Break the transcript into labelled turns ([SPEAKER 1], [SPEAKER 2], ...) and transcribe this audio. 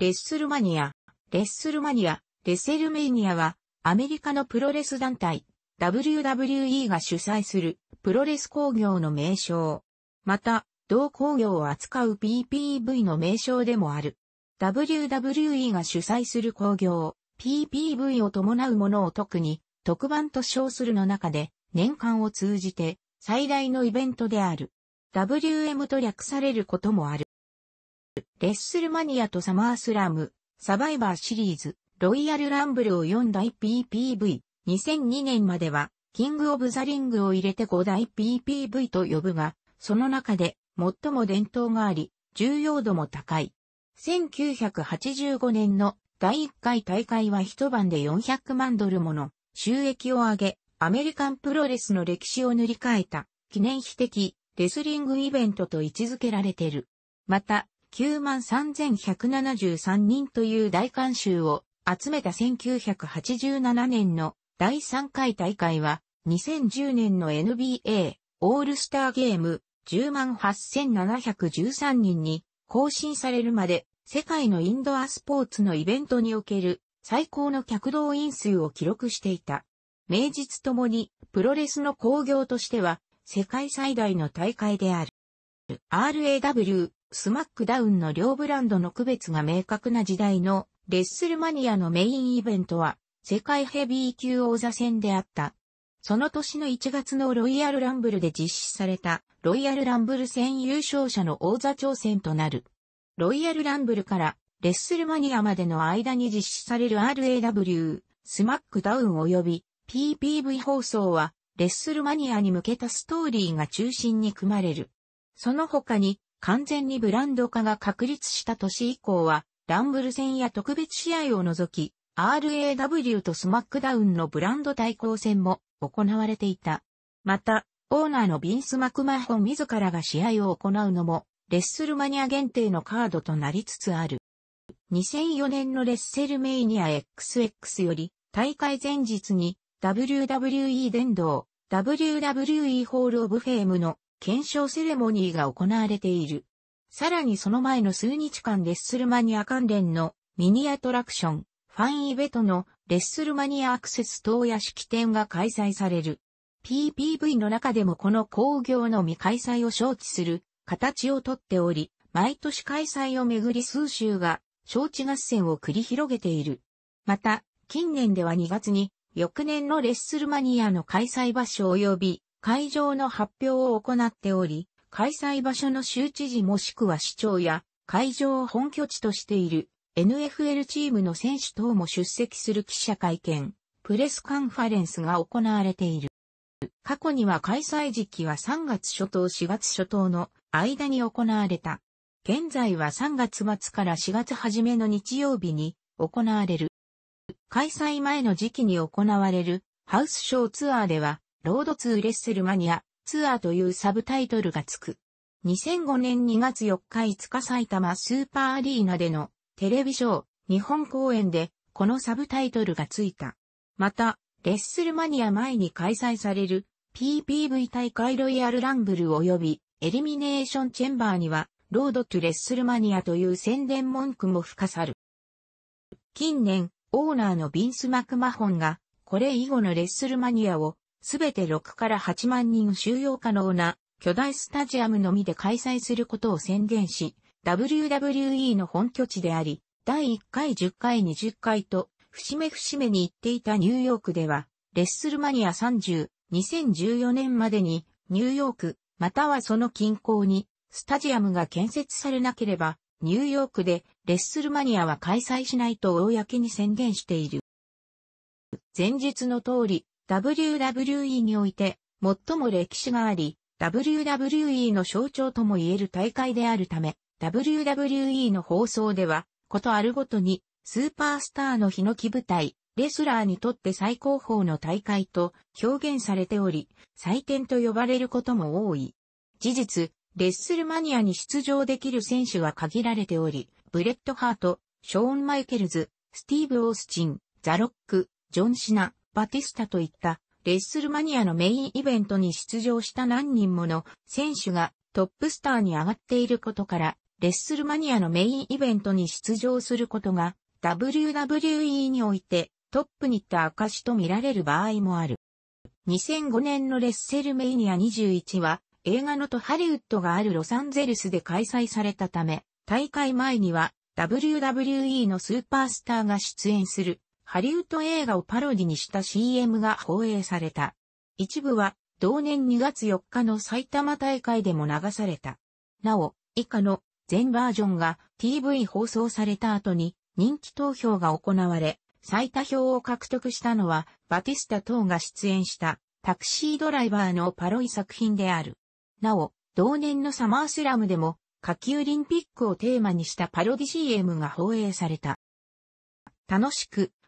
[SPEAKER 1] レッスルマニア、レッスルマニア、レッセルメニアは、アメリカのプロレス団体、WWE が主催する、プロレス工業の名称。また、同工業を扱う PPV の名称でもある。WWE が主催する工業、PPV を伴うものを特に、特番と称するの中で、年間を通じて、最大のイベントである。WM と略されることもある。レッスルマニアとサマースラム、サバイバーシリーズ、ロイヤルランブルを4大 PPV、2002年までは、キングオブザリングを入れて5大 PPV と呼ぶが、その中で最も伝統があり、重要度も高い。1985年の第1回大会は一晩で400万ドルもの収益を上げ、アメリカンプロレスの歴史を塗り替えた記念碑的レスリングイベントと位置づけられている。また、93,173人という大観衆を集めた1987年の第3回大会は2010年の NBA オールスターゲーム108,713人に更新されるまで世界のインドアスポーツのイベントにおける最高の客動員数を記録していた。名実ともにプロレスの興行としては世界最大の大会である。RAW スマックダウンの両ブランドの区別が明確な時代のレッスルマニアのメインイベントは世界ヘビー級王座戦であった。その年の1月のロイヤルランブルで実施されたロイヤルランブル戦優勝者の王座挑戦となる。ロイヤルランブルからレッスルマニアまでの間に実施される RAW、スマックダウン及び PPV 放送はレッスルマニアに向けたストーリーが中心に組まれる。その他に完全にブランド化が確立した年以降は、ランブル戦や特別試合を除き、RAW とスマックダウンのブランド対抗戦も行われていた。また、オーナーのビンス・マクマホン自らが試合を行うのも、レッスルマニア限定のカードとなりつつある。2004年のレッセルメイニア XX より、大会前日に WWE 伝道、WWE ホールオブフェームの検証セレモニーが行われている。さらにその前の数日間レッスルマニア関連のミニアトラクション、ファンイベトのレッスルマニアアクセス等や式典が開催される。PPV の中でもこの工業のみ開催を招致する形をとっており、毎年開催をめぐり数州が招致合戦を繰り広げている。また、近年では2月に翌年のレッスルマニアの開催場所及び会場の発表を行っており、開催場所の州知事もしくは市長や会場を本拠地としている NFL チームの選手等も出席する記者会見、プレスカンファレンスが行われている。過去には開催時期は3月初頭4月初頭の間に行われた。現在は3月末から4月初めの日曜日に行われる。開催前の時期に行われるハウスショーツアーではロード2レッスルマニア、ツアーというサブタイトルがつく。2005年2月4日5日埼玉スーパーアリーナでのテレビショー、日本公演でこのサブタイトルがついた。また、レッスルマニア前に開催される PPV 大会ロイヤルランブル及びエリミネーションチェンバーにはロードトゥレッスルマニアという宣伝文句も付加さる。近年、オーナーのビンス・マクマホンがこれ以後のレッスルマニアをすべて6から8万人収容可能な巨大スタジアムのみで開催することを宣言し、WWE の本拠地であり、第1回10回20回と、節目節目に行っていたニューヨークでは、レッスルマニア30、2014年までに、ニューヨーク、またはその近郊に、スタジアムが建設されなければ、ニューヨークでレッスルマニアは開催しないと公に宣言している。前述の通り、WWE において最も歴史があり、WWE の象徴とも言える大会であるため、WWE の放送では、ことあるごとに、スーパースターのヒノキ舞台、レスラーにとって最高峰の大会と表現されており、祭典と呼ばれることも多い。事実、レッスルマニアに出場できる選手は限られており、ブレッドハート、ショーン・マイケルズ、スティーブ・オースチン、ザ・ロック、ジョン・シナ、バティスタといったレッスルマニアのメインイベントに出場した何人もの選手がトップスターに上がっていることから、レッスルマニアのメインイベントに出場することが WWE においてトップに行った証と見られる場合もある。2005年のレッセルメイニア21は映画のとハリウッドがあるロサンゼルスで開催されたため、大会前には WWE のスーパースターが出演するハリウッド映画をパロディにした CM が放映された。一部は同年2月4日の埼玉大会でも流された。なお、以下の全バージョンが TV 放送された後に人気投票が行われ、最多票を獲得したのはバティスタ等が出演したタクシードライバーのパロイ作品である。なお、同年のサマースラムでも下級オリンピックをテーマにしたパロディ CM が放映された。楽しく